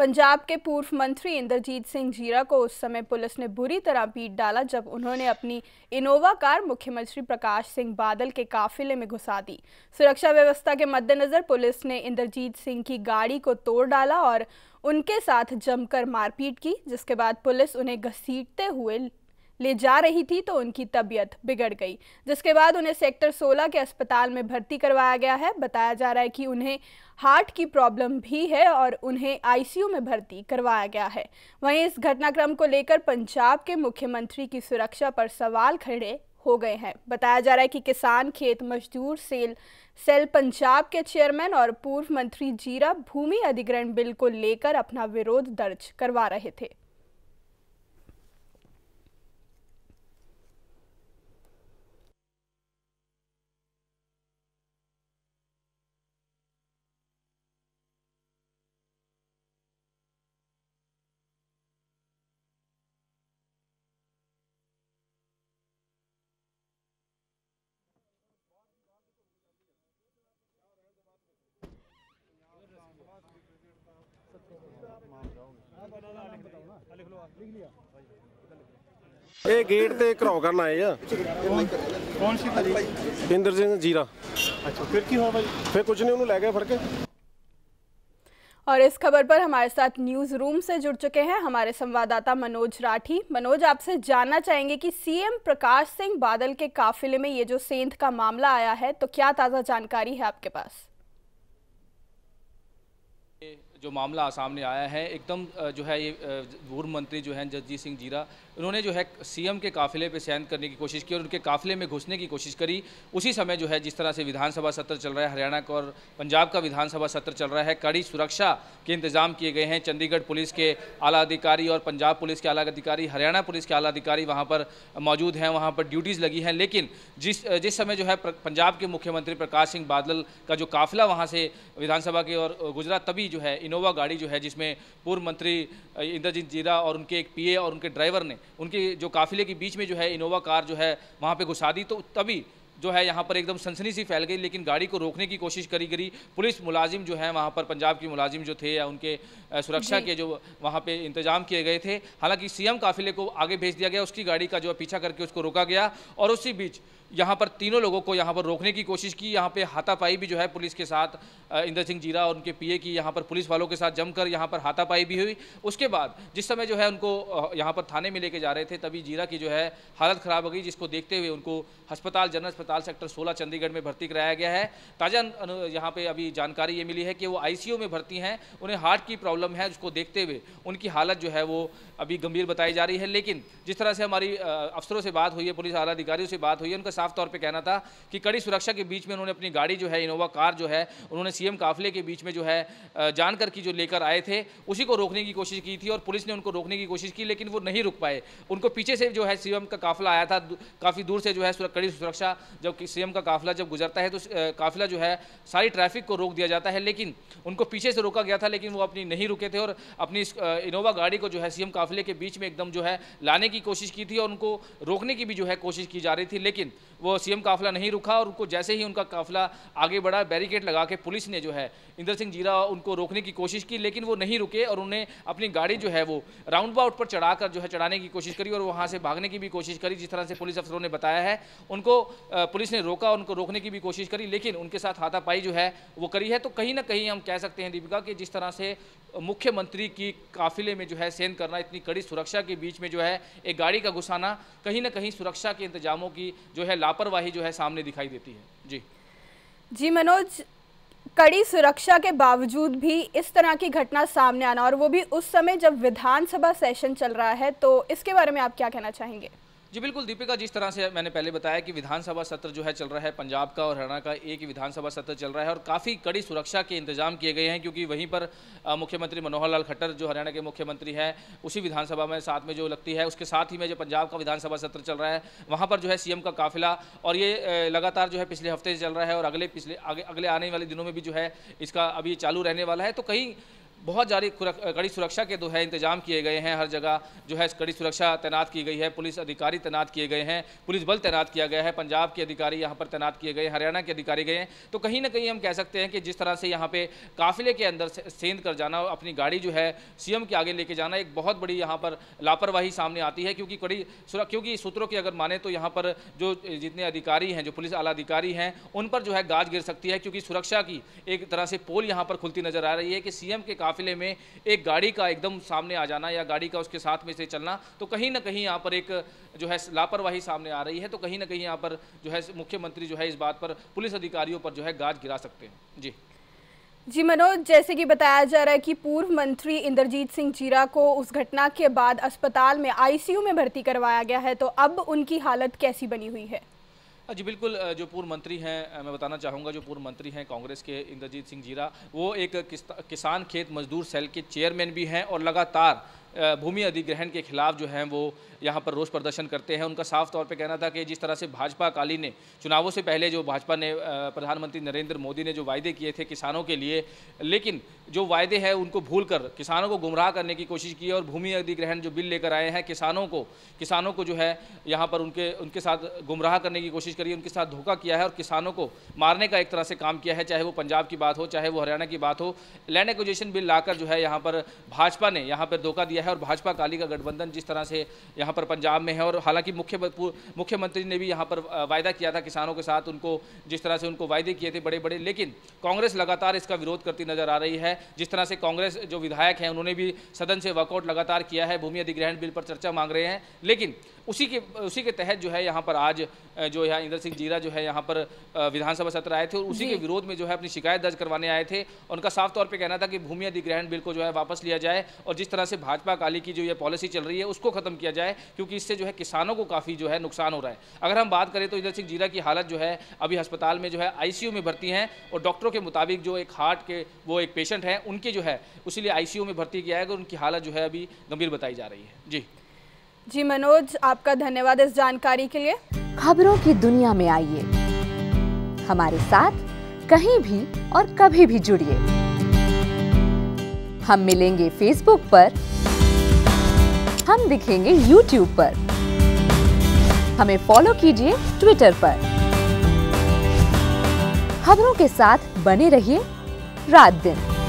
पंजाब के पूर्व मंत्री इंद्रजीत सिंह जीरा को उस समय पुलिस ने बुरी तरह पीट डाला जब उन्होंने अपनी इनोवा कार मुख्यमंत्री प्रकाश सिंह बादल के काफिले में घुसा दी सुरक्षा व्यवस्था के मद्देनज़र पुलिस ने इंद्रजीत सिंह की गाड़ी को तोड़ डाला और उनके साथ जमकर मारपीट की जिसके बाद पुलिस उन्हें घसीटते हुए ले जा रही थी तो उनकी तबीयत बिगड़ गई जिसके बाद उन्हें सेक्टर 16 के अस्पताल में भर्ती करवाया गया है बताया जा रहा है कि उन्हें हार्ट की प्रॉब्लम भी है और उन्हें आईसीयू में भर्ती करवाया गया है वहीं इस घटनाक्रम को लेकर पंजाब के मुख्यमंत्री की सुरक्षा पर सवाल खड़े हो गए हैं बताया जा रहा है कि किसान खेत मजदूर सेल सेल पंजाब के चेयरमैन और पूर्व मंत्री जीरा भूमि अधिग्रहण बिल को लेकर अपना विरोध दर्ज करवा रहे थे गेट ਗੇਟ कराओ करना है ਆਏ ਆ ਕੌਣ अच्छा फिर की हुआ भाई फिर कुछ नहीं लै गए और इस खबर पर हमारे साथ न्यूज रूम से जुड़ चुके हैं हमारे संवाददाता मनोज राठी मनोज आपसे जानना चाहेंगे कि सीएम प्रकाश सिंह बादल के काफिले में ये जो सेंध का मामला आया है तो क्या ताज़ा जानकारी है आपके पास जो मामला सामने आया है एकदम जो है ये पूर्व मंत्री जो हैं जगजीत सिंह जीरा उन्होंने जो है सीएम के काफिले पे सैन करने की कोशिश की और उनके काफिले में घुसने की कोशिश करी उसी समय जो है जिस तरह से विधानसभा सत्र चल रहा है हरियाणा का और पंजाब का विधानसभा सत्र चल रहा है कड़ी सुरक्षा के इंतजाम किए गए हैं चंडीगढ़ पुलिस के आला अधिकारी और पंजाब पुलिस के आला अधिकारी हरियाणा पुलिस के आला अधिकारी वहाँ पर मौजूद हैं वहाँ पर ड्यूटीज़ लगी हैं लेकिन जिस जिस समय जो है पंजाब के मुख्यमंत्री प्रकाश सिंह बादल का जो काफिला वहाँ से विधानसभा के और गुजरा तभी जो है इनोवा गाड़ी जो है जिसमें पूर्व मंत्री इंद्रजीत जीरा और उनके एक पीए और उनके ड्राइवर ने उनके जो काफिले के बीच में जो है इनोवा कार जो है वहाँ पर घुसा दी तो तभी जो है यहाँ पर एकदम सनसनी सी फैल गई लेकिन गाड़ी को रोकने की कोशिश करी गई पुलिस मुलाजिम जो है वहाँ पर पंजाब के मुलाजिम जो थे या उनके सुरक्षा के जो वहाँ पे इंतजाम किए गए थे हालांकि सीएम काफिले को आगे भेज दिया गया उसकी गाड़ी का जो है पीछा करके उसको रोका गया और उसी बीच यहाँ पर तीनों लोगों को यहाँ पर रोकने की कोशिश की यहाँ पे हाथापाई भी जो है पुलिस के साथ इंद्र सिंह जीरा और उनके पीए की यहाँ पर पुलिस वालों के साथ जमकर यहाँ पर हाथापाई भी हुई उसके बाद जिस समय जो है उनको यहाँ पर थाने में लेके जा रहे थे तभी जीरा की जो है हालत ख़राब हो गई जिसको देखते हुए उनको अस्पताल जनरल अस्पताल अस्पताल सेक्टर 16 चंडीगढ़ में भर्ती कराया गया है ताज़ा यहाँ पे अभी जानकारी ये मिली है कि वो आईसीयू में भर्ती हैं उन्हें हार्ट की प्रॉब्लम है उसको देखते हुए उनकी हालत जो है वो अभी गंभीर बताई जा रही है लेकिन जिस तरह से हमारी अफसरों से बात हुई है पुलिस आला अधिकारियों से बात हुई है उनका साफ तौर पर कहना था कि कड़ी सुरक्षा के बीच में उन्होंने अपनी गाड़ी जो है इनोवा कार जो है उन्होंने सी काफिले के बीच में जो है जानकर की जो लेकर आए थे उसी को रोकने की कोशिश की थी और पुलिस ने उनको रोकने की कोशिश की लेकिन वो नहीं रुक पाए उनको पीछे से जो है सीएम का काफला आया था काफ़ी दूर से जो है कड़ी सुरक्षा जब सीएम का काफिला जब गुजरता है तो काफिला जो है सारी ट्रैफिक को रोक दिया जाता है लेकिन उनको पीछे से रोका गया था लेकिन वो अपनी नहीं रुके थे और अपनी इनोवा गाड़ी को जो है सी काफिले के बीच में एकदम जो है लाने की कोशिश की थी और उनको रोकने की भी जो है कोशिश की जा रही थी लेकिन वो सी काफिला नहीं रुका और उनको जैसे ही उनका काफिला आगे बढ़ा बैरिकेड लगा के पुलिस ने जो है इंद्र सिंह जीरा उनको रोकने की कोशिश की लेकिन वो नहीं रुके और उन्हें अपनी गाड़ी जो है वो राउंड बाउट पर चढ़ाकर जो है चढ़ाने की कोशिश करी और वहाँ से भागने की भी कोशिश करी जिस तरह से पुलिस अफसरों ने बताया है उनको पुलिस ने रोका उनको रोकने की भी कोशिश करी लेकिन उनके साथ हाथापाई जो है वो करी है तो कहीं ना कहीं हम कह सकते हैं दीपिका कि जिस तरह से मुख्यमंत्री की काफिले में जो है सेंध करना इतनी कड़ी सुरक्षा के बीच में जो है एक गाड़ी का घुसाना कहीं ना कहीं सुरक्षा के इंतजामों की जो है लापरवाही जो है सामने दिखाई देती है जी जी मनोज कड़ी सुरक्षा के बावजूद भी इस तरह की घटना सामने आना और वो भी उस समय जब विधानसभा सेशन चल रहा है तो इसके बारे में आप क्या कहना चाहेंगे जी बिल्कुल दीपिका जिस तरह से मैंने पहले बताया कि विधानसभा सत्र जो है चल रहा है पंजाब का और हरियाणा का एक ही विधानसभा सत्र चल रहा है और काफ़ी कड़ी सुरक्षा के इंतजाम किए गए हैं क्योंकि वहीं पर मुख्यमंत्री मनोहर लाल खट्टर जो हरियाणा के मुख्यमंत्री हैं उसी विधानसभा में साथ में जो लगती है उसके साथ ही में जो पंजाब का विधानसभा सत्र चल रहा है वहाँ पर जो है सी का काफिला और ये लगातार जो है पिछले हफ्ते से चल रहा है और अगले पिछले अगले आने वाले दिनों में भी जो है इसका अभी चालू रहने वाला है तो कहीं बहुत जारी कड़ी सुरक्षा के जो है इंतजाम किए गए हैं हर जगह जो है कड़ी सुरक्षा तैनात की गई है पुलिस अधिकारी तैनात किए गए हैं पुलिस बल तैनात किया गया है पंजाब के अधिकारी यहाँ पर तैनात किए गए हैं हरियाणा के अधिकारी गए हैं तो कहीं ना कहीं हम कह सकते हैं कि जिस तरह से यहाँ पे काफिले के अंदर सेंध कर जाना अपनी गाड़ी जो है सीएम के आगे लेके जाना एक बहुत बड़ी यहाँ पर लापरवाही सामने आती है क्योंकि कड़ी क्योंकि सूत्रों की अगर माने तो यहाँ पर जो जितने अधिकारी हैं जो पुलिस आला अधिकारी हैं उन पर जो है गाज गिर सकती है क्योंकि सुरक्षा की एक तरह से पोल यहाँ पर खुलती नजर आ रही है कि सीएम के काफिले में एक गाड़ी का एकदम सामने आ जाना या गाड़ी का उसके साथ में से चलना तो कहीं ना कहीं यहाँ पर एक जो है लापरवाही सामने आ रही है तो कहीं ना कहीं यहाँ पर जो है मुख्यमंत्री जो है इस बात पर पुलिस अधिकारियों पर जो है गाज गिरा सकते हैं जी जी मनोज जैसे कि बताया जा रहा है कि पूर्व मंत्री इंद्रजीत सिंह जीरा को उस घटना के बाद अस्पताल में आईसीयू में भर्ती करवाया गया है तो अब उनकी हालत कैसी बनी हुई है हाँ जी बिल्कुल जो पूर्व मंत्री हैं मैं बताना चाहूँगा जो पूर्व मंत्री हैं कांग्रेस के इंद्रजीत सिंह जीरा वो एक किसान खेत मजदूर सेल के चेयरमैन भी हैं और लगातार भूमि अधिग्रहण के खिलाफ जो हैं वो यहाँ पर रोष प्रदर्शन करते हैं उनका साफ तौर पे कहना था कि जिस तरह से भाजपा अकाली ने चुनावों से पहले जो भाजपा ने प्रधानमंत्री नरेंद्र मोदी ने जो वायदे किए थे किसानों के लिए लेकिन जो वायदे हैं उनको भूल कर किसानों को गुमराह करने की कोशिश की है और भूमि अधिग्रहण जो बिल लेकर आए हैं किसानों को किसानों को जो है यहाँ पर उनके उनके साथ गुमराह करने की कोशिश करी उनके साथ धोखा किया है और किसानों को मारने का एक तरह से काम किया है चाहे वो पंजाब की बात हो चाहे वो हरियाणा की बात हो लैंड एक्जेशन बिल लाकर जो है यहाँ पर भाजपा ने यहाँ पर धोखा दिया दिया है और भाजपा काली का गठबंधन जिस तरह से यहाँ पर पंजाब में है और हालांकि मुख्य मुख्यमंत्री ने भी यहाँ पर वायदा किया था किसानों के साथ उनको जिस तरह से उनको वायदे किए थे बड़े बड़े लेकिन कांग्रेस लगातार इसका विरोध करती नजर आ रही है जिस तरह से कांग्रेस जो विधायक हैं उन्होंने भी सदन से वर्कआउट लगातार किया है भूमि अधिग्रहण बिल पर चर्चा मांग रहे हैं लेकिन उसी के उसी के तहत जो है यहाँ पर आज जो यहाँ इंद्र सिंह जीरा जो है यहाँ पर विधानसभा सत्र आए थे और उसी के विरोध में जो है अपनी शिकायत दर्ज करवाने आए थे उनका साफ तौर पर कहना था कि भूमि अधिग्रहण बिल को जो है वापस लिया जाए और जिस तरह से भाजपा भाजपा काली की जो ये पॉलिसी चल रही है उसको ख़त्म किया जाए क्योंकि इससे जो है किसानों को काफ़ी जो है नुकसान हो रहा है अगर हम बात करें तो इधर सिंह जीरा की हालत जो है अभी अस्पताल में जो है आईसीयू में भर्ती हैं और डॉक्टरों के मुताबिक जो एक हार्ट के वो एक पेशेंट हैं उनके जो है उसीलिए आई में भर्ती किया है उनकी हालत जो है अभी गंभीर बताई जा रही है जी जी मनोज आपका धन्यवाद इस जानकारी के लिए खबरों की दुनिया में आइए हमारे साथ कहीं भी और कभी भी जुड़िए हम मिलेंगे फेसबुक पर हम दिखेंगे YouTube पर हमें फॉलो कीजिए ट्विटर पर खबरों के साथ बने रहिए रात दिन